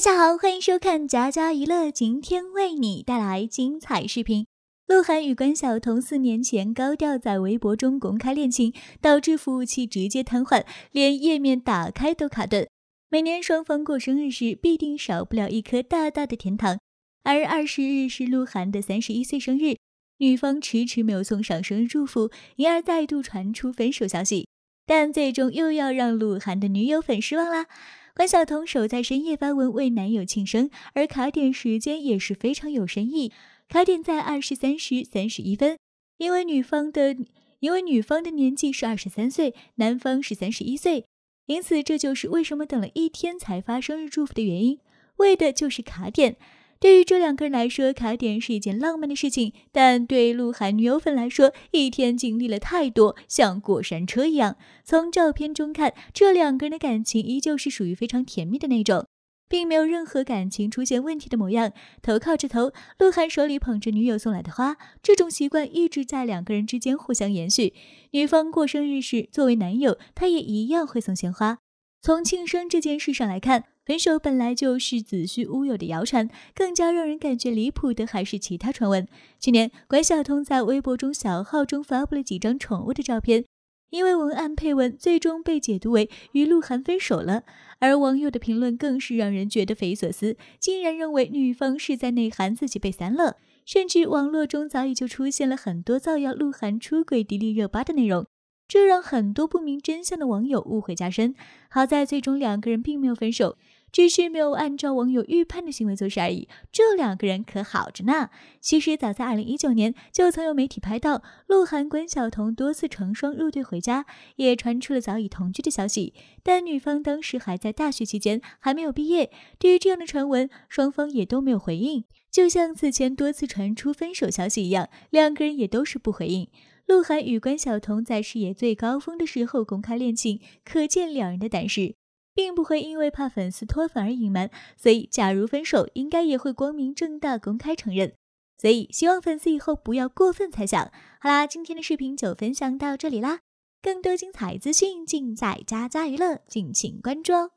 大家好，欢迎收看家家娱乐，今天为你带来精彩视频。鹿晗与关晓彤四年前高调在微博中公开恋情，导致服务器直接瘫痪，连页面打开都卡顿。每年双方过生日时，必定少不了一颗大大的甜糖。而二十日是鹿晗的三十一岁生日，女方迟迟没有送上生日祝福，因而再度传出分手消息，但最终又要让鹿晗的女友粉失望啦。关晓彤守在深夜发文为男友庆生，而卡点时间也是非常有深意。卡点在二十三时三十一分，因为女方的因为女方的年纪是二十三岁，男方是三十一岁，因此这就是为什么等了一天才发生日祝福的原因，为的就是卡点。对于这两个人来说，卡点是一件浪漫的事情，但对鹿晗女友粉来说，一天经历了太多，像过山车一样。从照片中看，这两个人的感情依旧是属于非常甜蜜的那种，并没有任何感情出现问题的模样。头靠着头，鹿晗手里捧着女友送来的花，这种习惯一直在两个人之间互相延续。女方过生日时，作为男友，他也一样会送鲜花。从庆生这件事上来看。分手本来就是子虚乌有的谣传，更加让人感觉离谱的还是其他传闻。去年，关晓彤在微博中小号中发布了几张宠物的照片，因为文案配文，最终被解读为与鹿晗分手了。而网友的评论更是让人觉得匪夷所思，竟然认为女方是在内涵自己被删了。甚至网络中早已就出现了很多造谣鹿晗出轨迪丽热巴的内容，这让很多不明真相的网友误会加深。好在最终两个人并没有分手。只是没有按照网友预判的行为做事而已。这两个人可好着呢。其实早在2019年，就曾有媒体拍到鹿晗、关晓彤多次成双入对回家，也传出了早已同居的消息。但女方当时还在大学期间，还没有毕业。对于这样的传闻，双方也都没有回应，就像此前多次传出分手消息一样，两个人也都是不回应。鹿晗与关晓彤在事业最高峰的时候公开恋情，可见两人的胆识。并不会因为怕粉丝脱粉而隐瞒，所以假如分手，应该也会光明正大公开承认。所以希望粉丝以后不要过分猜想。好啦，今天的视频就分享到这里啦，更多精彩资讯尽在佳佳娱乐，敬请关注哦。